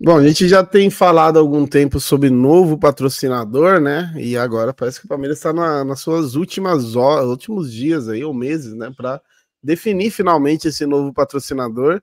Bom, a gente já tem falado há algum tempo sobre novo patrocinador, né? E agora parece que o Palmeiras está na, nas suas últimas horas, últimos dias aí, ou meses, né? Para definir finalmente esse novo patrocinador.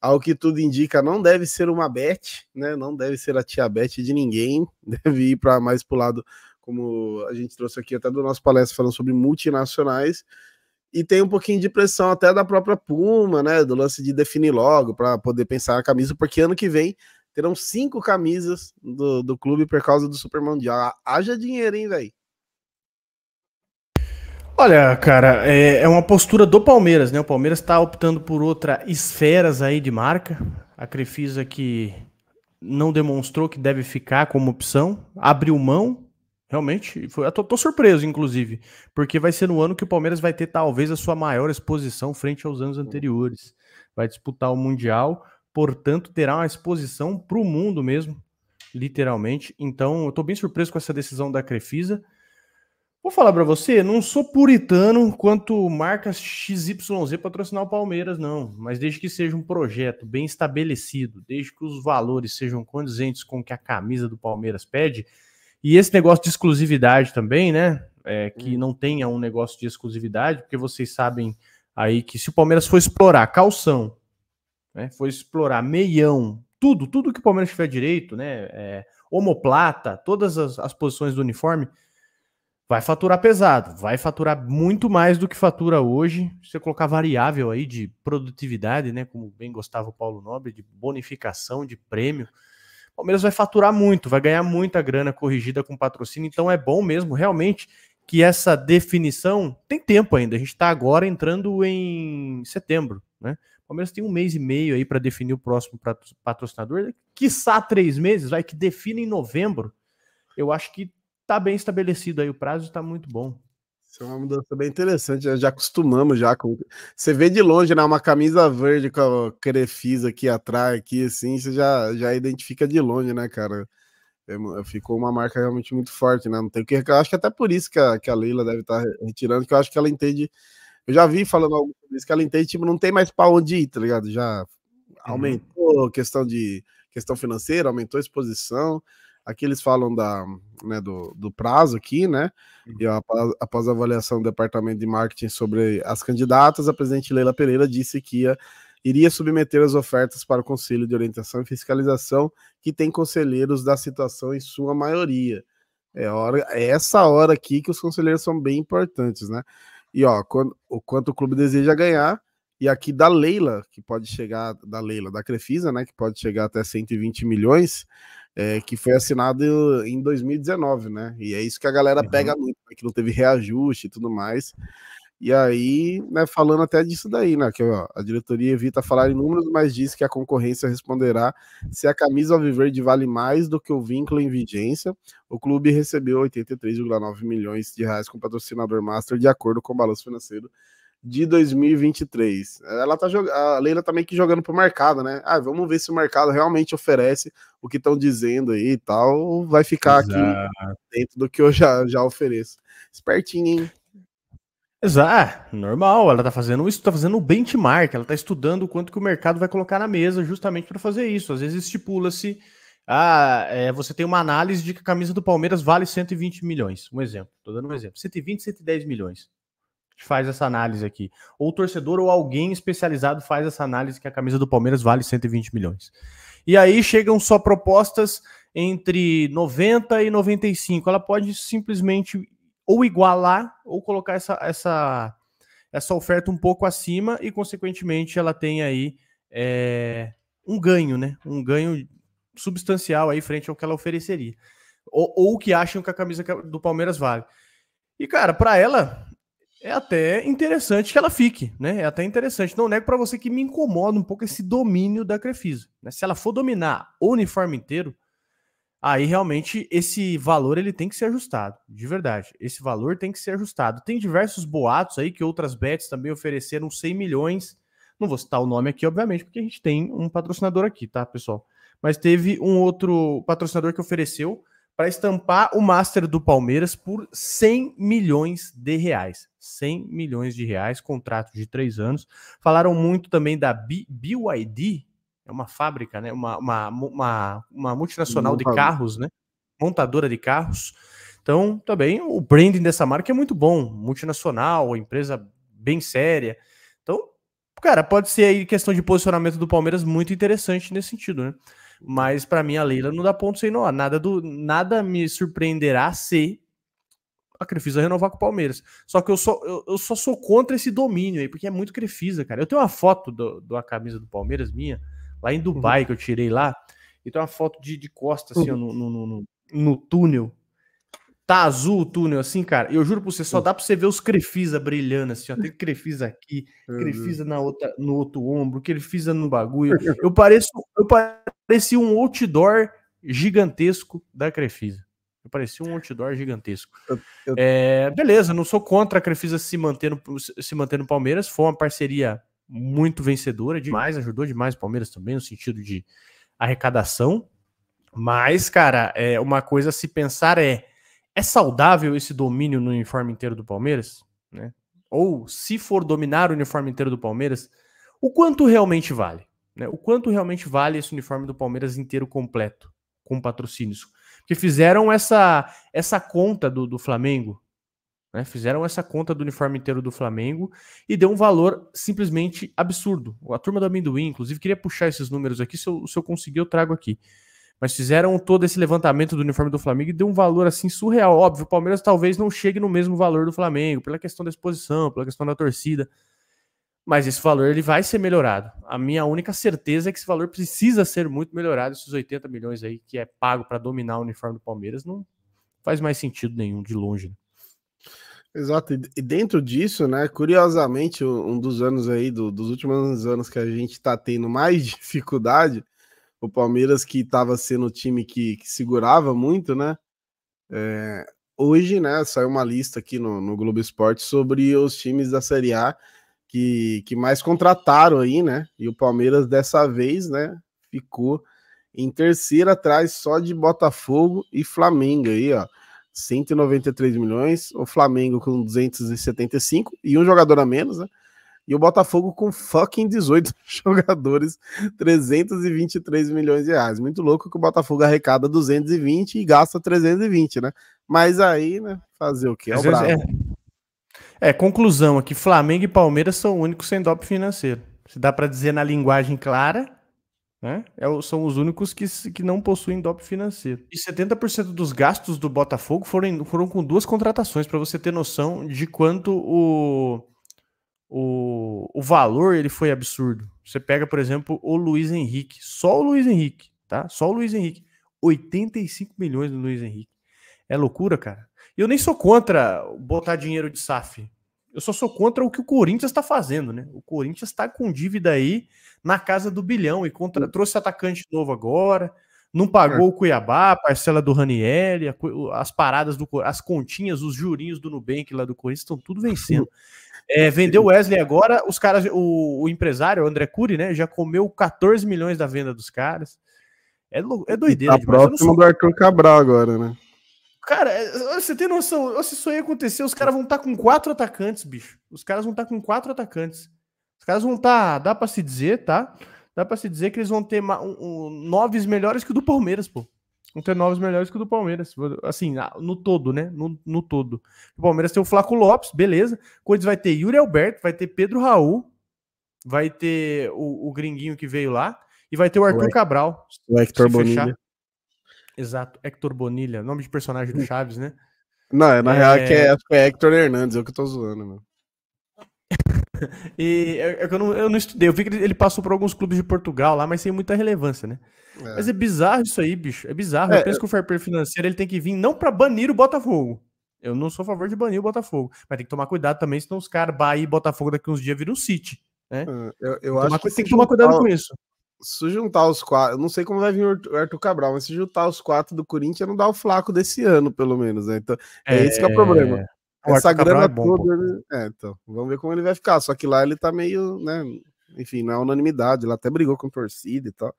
Ao que tudo indica, não deve ser uma bet, né? Não deve ser a tia bet de ninguém. Deve ir para mais para o lado, como a gente trouxe aqui até do nosso palestra falando sobre multinacionais e tem um pouquinho de pressão até da própria Puma, né? Do lance de definir logo para poder pensar a camisa, porque ano que vem terão cinco camisas do, do clube por causa do Super Mundial. Haja dinheiro, hein, velho? Olha, cara, é, é, uma postura do Palmeiras, né? O Palmeiras está optando por outras esferas aí de marca. A Crefisa que não demonstrou que deve ficar como opção, abriu mão. Realmente, foi, eu tô, tô, surpreso, inclusive, porque vai ser no ano que o Palmeiras vai ter talvez a sua maior exposição frente aos anos anteriores. Vai disputar o Mundial, portanto, terá uma exposição para o mundo mesmo, literalmente. Então, eu estou bem surpreso com essa decisão da Crefisa. Vou falar para você, não sou puritano quanto marcas XYZ patrocinar o Palmeiras, não. Mas desde que seja um projeto bem estabelecido, desde que os valores sejam condizentes com o que a camisa do Palmeiras pede, e esse negócio de exclusividade também, né? É, que hum. não tenha um negócio de exclusividade, porque vocês sabem aí que se o Palmeiras for explorar calção, né? Foi explorar meião, tudo, tudo que o Palmeiras tiver direito, né? É, homoplata, todas as, as posições do uniforme, vai faturar pesado, vai faturar muito mais do que fatura hoje. Se você colocar variável aí de produtividade, né, como bem gostava o Paulo Nobre, de bonificação, de prêmio, o Palmeiras vai faturar muito, vai ganhar muita grana corrigida com patrocínio. Então é bom mesmo, realmente, que essa definição tem tempo ainda. A gente está agora entrando em setembro, né? Palmeiras tem um mês e meio aí para definir o próximo patrocinador, né? quiçá três meses, vai que define em novembro. Eu acho que tá bem estabelecido aí o prazo, está muito bom. Isso é uma mudança bem interessante, né? já, acostumamos já com. Você vê de longe, né? Uma camisa verde com a Crefisa aqui atrás, aqui assim, você já, já identifica de longe, né, cara? É ficou uma marca realmente muito forte, né? Não tem que. Eu acho que até por isso que a, que a Leila deve tá estar retirando, que eu acho que ela entende eu já vi falando algo sobre isso, que a entende, tipo, não tem mais para onde ir, tá ligado? Já uhum. aumentou a questão de questão financeira, aumentou a exposição. Aqui eles falam da, né, do, do prazo aqui, né? E uhum. após, após a avaliação do departamento de marketing sobre as candidatas, a presidente Leila Pereira disse que ia, iria submeter as ofertas para o Conselho de Orientação e Fiscalização, que tem conselheiros da situação em sua maioria. É, hora, é essa hora aqui que os conselheiros são bem importantes, né? E ó, quando, o quanto o clube deseja ganhar, e aqui da Leila, que pode chegar, da Leila, da Crefisa, né, que pode chegar até 120 milhões, é, que foi assinado em 2019, né? E é isso que a galera pega uhum. muito, né, que não teve reajuste e tudo mais. E aí, né, falando até disso daí, né, que ó, a diretoria evita falar em números, mas diz que a concorrência responderá se a camisa alviverde vale mais do que o vínculo em vigência. O clube recebeu 83,9 milhões de reais com o patrocinador Master de acordo com o balanço financeiro de 2023. Ela tá jogando, a Leila tá que jogando pro mercado, né? Ah, vamos ver se o mercado realmente oferece o que estão dizendo aí e tal, vai ficar Exato. aqui dentro do que eu já, já ofereço. Espertinho, hein? Exato, ah, normal. Ela está fazendo isso, está fazendo o benchmark, ela está estudando quanto que o mercado vai colocar na mesa justamente para fazer isso. Às vezes estipula-se, ah, é, você tem uma análise de que a camisa do Palmeiras vale 120 milhões. Um exemplo, estou dando um exemplo. 120, 110 milhões. A gente faz essa análise aqui. Ou o torcedor ou alguém especializado faz essa análise que a camisa do Palmeiras vale 120 milhões. E aí chegam só propostas entre 90 e 95. Ela pode simplesmente ou igualar ou colocar essa, essa, essa oferta um pouco acima e, consequentemente, ela tem aí é, um ganho, né? Um ganho substancial aí frente ao que ela ofereceria. Ou, o que acham que a camisa do Palmeiras vale. E, cara, para ela, é até interessante que ela fique, né? É até interessante. Não nego para você que me incomoda um pouco esse domínio da Crefisa. Né? Se ela for dominar o uniforme inteiro, aí realmente esse valor ele tem que ser ajustado, de verdade. Esse valor tem que ser ajustado. Tem diversos boatos aí que outras bets também ofereceram 100 milhões. Não vou citar o nome aqui, obviamente, porque a gente tem um patrocinador aqui, tá, pessoal? Mas teve um outro patrocinador que ofereceu para estampar o Master do Palmeiras por 100 milhões de reais. 100 milhões de reais, contrato de três anos. Falaram muito também da B BYD, é uma fábrica, né? Uma, uma, uma, uma multinacional de carros, né? Montadora de carros. Então, também o branding dessa marca é muito bom, multinacional, empresa bem séria. Então, cara, pode ser aí questão de posicionamento do Palmeiras muito interessante nesse sentido, né? Mas para mim a Leila não dá ponto sem nó. Nada do nada me surpreenderá se a Crefisa renovar com o Palmeiras. Só que eu só, eu, eu, só sou contra esse domínio aí, porque é muito Crefisa, cara. Eu tenho uma foto do, da camisa do Palmeiras minha, lá em Dubai, uhum. que eu tirei lá. E tem uma foto de, de costa, assim, uhum. ó, no, no, no, no, túnel. Tá azul o túnel, assim, cara. Eu juro pra você, só uhum. dá pra você ver os crefisa brilhando, assim, ó. Tem crefisa aqui, uhum. crefisa na outra, no outro ombro, crefisa no bagulho. Eu pareço, eu pareci um outdoor gigantesco da Crefisa. Parecia um outdoor gigantesco. Eu, eu... É, beleza, não sou contra a Crefisa se mantendo, se mantendo Palmeiras. Foi uma parceria muito vencedora é demais, uhum. ajudou demais o Palmeiras também no sentido de arrecadação. Mas, cara, é uma coisa a se pensar é: é saudável esse domínio no uniforme inteiro do Palmeiras? Né? Ou se for dominar o uniforme inteiro do Palmeiras, o quanto realmente vale? Né? O quanto realmente vale esse uniforme do Palmeiras inteiro completo, com patrocínios? Porque fizeram essa, essa conta do, do Flamengo, né? Fizeram essa conta do uniforme inteiro do Flamengo e deu um valor simplesmente absurdo. A turma do amendoim, inclusive, queria puxar esses números aqui. Se eu, se eu conseguir, eu trago aqui. Mas fizeram todo esse levantamento do uniforme do Flamengo e deu um valor assim surreal. Óbvio, o Palmeiras talvez não chegue no mesmo valor do Flamengo, pela questão da exposição, pela questão da torcida. Mas esse valor ele vai ser melhorado. A minha única certeza é que esse valor precisa ser muito melhorado. Esses 80 milhões aí que é pago para dominar o uniforme do Palmeiras não faz mais sentido nenhum de longe. Né? Exato, e dentro disso, né, curiosamente, um dos anos aí, do, dos últimos anos que a gente está tendo mais dificuldade, o Palmeiras que estava sendo o time que, que segurava muito, né, é, hoje, né, saiu uma lista aqui no, no Globo Esporte sobre os times da Série A que, que mais contrataram aí, né, e o Palmeiras dessa vez, né, ficou em terceira atrás só de Botafogo e Flamengo aí, ó. 193 milhões, o Flamengo com 275 e um jogador a menos, né? E o Botafogo com fucking 18 jogadores, 323 milhões de reais. Muito louco que o Botafogo arrecada 220 e gasta 320, né? Mas aí, né, fazer o quê? É o bravo. É, é, conclusão aqui, Flamengo e Palmeiras são únicos sem dop financeiro. Se dá para dizer na linguagem clara, né? É, são os únicos que, que não possuem DOP financeiro. E 70% dos gastos do Botafogo foram, foram com duas contratações, para você ter noção de quanto o, o, o valor ele foi absurdo. Você pega, por exemplo, o Luiz Henrique, só o Luiz Henrique, tá? Só o Luiz Henrique. 85 milhões do Luiz Henrique. É loucura, cara. Eu nem sou contra botar dinheiro de SAF eu só sou contra o que o Corinthians está fazendo, né? O Corinthians está com dívida aí na casa do bilhão e contra, trouxe atacante novo agora, não pagou é. o Cuiabá, a parcela do Ranieri, as paradas do as continhas, os jurinhos do Nubank lá do Corinthians estão tudo vencendo. É, é, vendeu Wesley agora, os caras, o, o, empresário, o André Cury, né, já comeu 14 milhões da venda dos caras. É, é doideira. E tá próximo sou... do Arthur Cabral agora, né? Cara, você tem noção, se isso aí acontecer, os caras vão estar tá com quatro atacantes, bicho. Os caras vão estar tá com quatro atacantes. Os caras vão estar, tá, dá para se dizer, tá? Dá para se dizer que eles vão ter um, um, noves melhores que o do Palmeiras, pô. Vão ter noves melhores que o do Palmeiras. Assim, no todo, né? No, no todo. O Palmeiras tem o Flaco Lopes, beleza. Corinthians vai ter Yuri Alberto, vai ter Pedro Raul, vai ter o, o gringuinho que veio lá e vai ter o Arthur o Cabral. O Hector Bonilha. Fechar. Exato, Hector Bonilha, nome de personagem do hum. Chaves, né? Não, é, na é... real que é, é. é Hector Hernandes, eu que tô zoando, mano. e é, eu, eu, não, eu não estudei, eu vi que ele passou por alguns clubes de Portugal lá, mas sem muita relevância, né? É. Mas é bizarro isso aí, bicho. É bizarro. É, eu penso que o fair play financeiro ele tem que vir não para banir o Botafogo. Eu não sou a favor de banir o Botafogo, mas tem que tomar cuidado também, senão os caras Bahia e Botafogo daqui uns dias viram o City. Né? Eu, eu acho que tem que tomar cuidado com isso se juntar os quatro, eu não sei como vai vir o Arthur Cabral, mas se juntar os quatro do Corinthians, não dá o flaco desse ano, pelo menos, né? Então, é, é esse que é o problema. O Essa grana é bom, toda. Né? É, então, vamos ver como ele vai ficar. Só que lá ele tá meio, né? Enfim, na é unanimidade, lá até brigou com torcida e tal.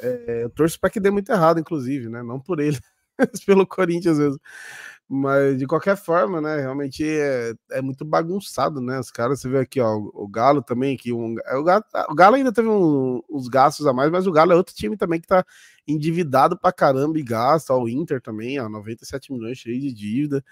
É, eu torço para que dê muito errado, inclusive, né? Não por ele, mas pelo Corinthians mesmo. Mas de qualquer forma, né? Realmente é, é muito bagunçado, né? Os caras, você vê aqui, ó, o, Galo também, que um, é, o, Galo, tá, o Galo ainda teve um, uns gastos a mais, mas o Galo é outro time também que tá endividado pra caramba e gasta. o Inter também, ó, 97 milhões cheio de dívida.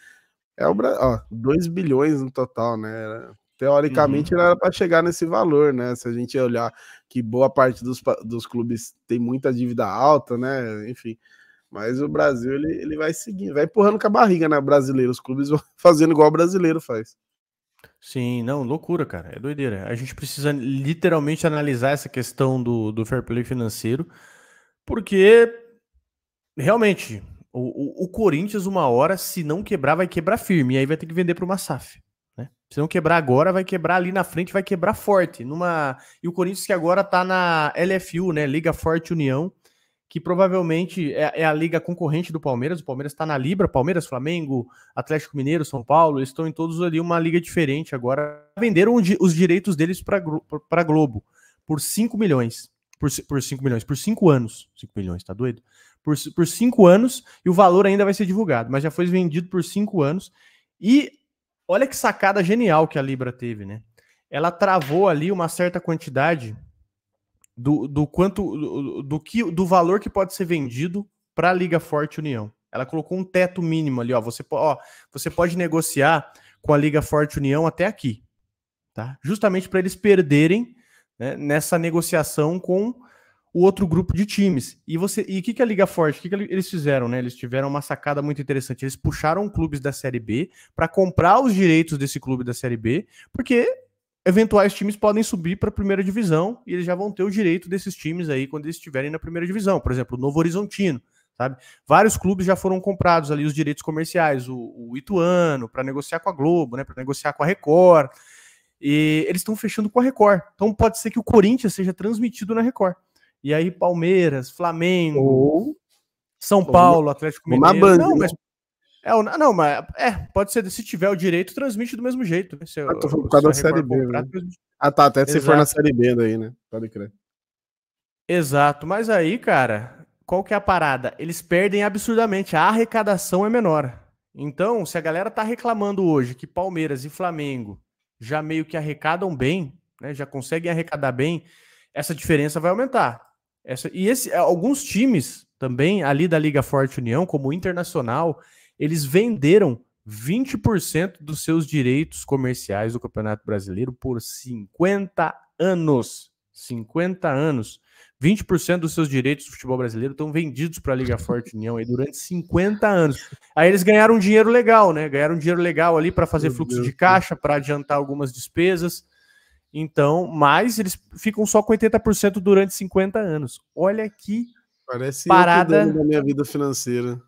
É o ó, 2 bilhões no total, né? Teoricamente uhum. era para chegar nesse valor, né? Se a gente olhar que boa parte dos, dos clubes tem muita dívida alta, né? Enfim. Mas o Brasil, ele, ele vai seguindo, vai empurrando com a barriga, né? Brasileiro, os clubes vão fazendo igual o brasileiro faz. Sim, não, loucura, cara. É doideira. A gente precisa literalmente analisar essa questão do, do fair play financeiro, porque realmente o, o, o Corinthians, uma hora, se não quebrar, vai quebrar firme, e aí vai ter que vender para uma SAF. Né? Se não quebrar agora, vai quebrar ali na frente, vai quebrar forte. numa E o Corinthians que agora tá na LFU, né? Liga Forte União que provavelmente é, é a liga concorrente do Palmeiras. O Palmeiras está na Libra, Palmeiras, Flamengo, Atlético Mineiro, São Paulo, estão em todos ali uma liga diferente agora. Venderam os direitos deles para Globo por 5 milhões. Por, por 5 milhões, por 5 anos. 5 milhões, tá doido? Por, por 5 anos, e o valor ainda vai ser divulgado, mas já foi vendido por 5 anos. E olha que sacada genial que a Libra teve, né? Ela travou ali uma certa quantidade do, do quanto do, do, que do valor que pode ser vendido para a Liga Forte União. Ela colocou um teto mínimo ali, ó. Você, ó, você pode negociar com a Liga Forte União até aqui, tá? Justamente para eles perderem né, nessa negociação com o outro grupo de times. E você, e que que a Liga Forte, que que eles fizeram, né? Eles tiveram uma sacada muito interessante. Eles puxaram clubes da Série B para comprar os direitos desse clube da Série B, porque eventuais times podem subir para a primeira divisão e eles já vão ter o direito desses times aí quando eles estiverem na primeira divisão. Por exemplo, o Novo Horizontino, sabe? Vários clubes já foram comprados ali os direitos comerciais, o, o Ituano, para negociar com a Globo, né? Para negociar com a Record. E eles estão fechando com a Record. Então pode ser que o Corinthians seja transmitido na Record. E aí Palmeiras, Flamengo, São Paulo, Atlético Mineiro. Não, mas é, não, mas é, pode ser, se tiver o direito, transmite do mesmo jeito. Se, ah, tô falando por causa da Série B, Ah, tá, até Exato. se for na Série B daí, né? Pode crer. Exato, mas aí, cara, qual que é a parada? Eles perdem absurdamente, a arrecadação é menor. Então, se a galera tá reclamando hoje que Palmeiras e Flamengo já meio que arrecadam bem, né, já conseguem arrecadar bem, essa diferença vai aumentar. Essa, e esse, alguns times também ali da Liga Forte União, como o Internacional, eles venderam 20% dos seus direitos comerciais do Campeonato Brasileiro por 50 anos. 50 anos. 20% dos seus direitos do futebol brasileiro estão vendidos para a Liga Forte União aí durante 50 anos. Aí eles ganharam dinheiro legal, né? Ganharam dinheiro legal ali para fazer Meu fluxo Deus de caixa, para adiantar algumas despesas. Então, mas eles ficam só com 80% durante 50 anos. Olha que Parece parada da minha vida financeira.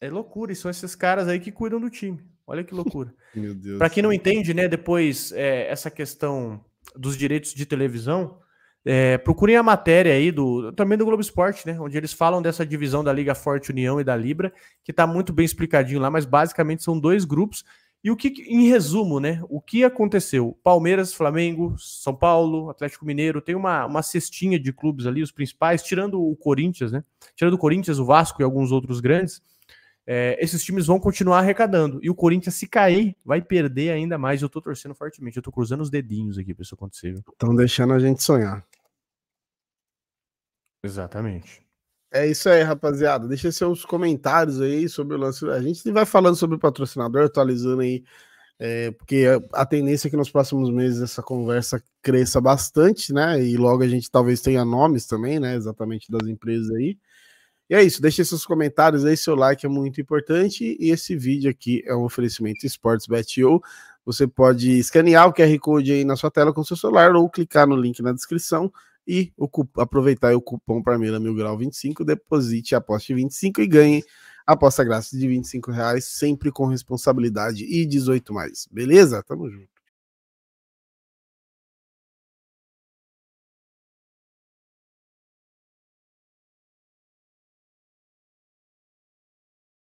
É loucura, e são esses caras aí que cuidam do time. Olha que loucura. Meu Deus. Para quem não entende, né, depois é, essa questão dos direitos de televisão, é, procurem a matéria aí do também do Globo Esporte, né, onde eles falam dessa divisão da Liga Forte União e da Libra, que está muito bem explicadinho lá, mas basicamente são dois grupos. E o que, em resumo, né, o que aconteceu? Palmeiras, Flamengo, São Paulo, Atlético Mineiro, tem uma, uma cestinha de clubes ali, os principais, tirando o Corinthians, né, tirando o Corinthians, o Vasco e alguns outros grandes é, esses times vão continuar arrecadando. E o Corinthians, se cair, vai perder ainda mais. Eu tô torcendo fortemente. Eu tô cruzando os dedinhos aqui pra isso acontecer. Estão deixando a gente sonhar. Exatamente. É isso aí, rapaziada. Deixa seus comentários aí sobre o lance. A gente vai falando sobre o patrocinador, atualizando aí, é, porque a tendência é que nos próximos meses essa conversa cresça bastante, né? E logo a gente talvez tenha nomes também, né? Exatamente das empresas aí. E é isso, deixe seus comentários aí, seu like é muito importante. E esse vídeo aqui é um oferecimento Sportsbet.io. Você pode escanear o QR Code aí na sua tela com seu celular ou clicar no link na descrição e o aproveitar o cupom Parmeira Mil Grau 25, deposite aposte 25 e ganhe aposta grátis de 25 reais, sempre com responsabilidade e 18 mais. Beleza? Tamo junto.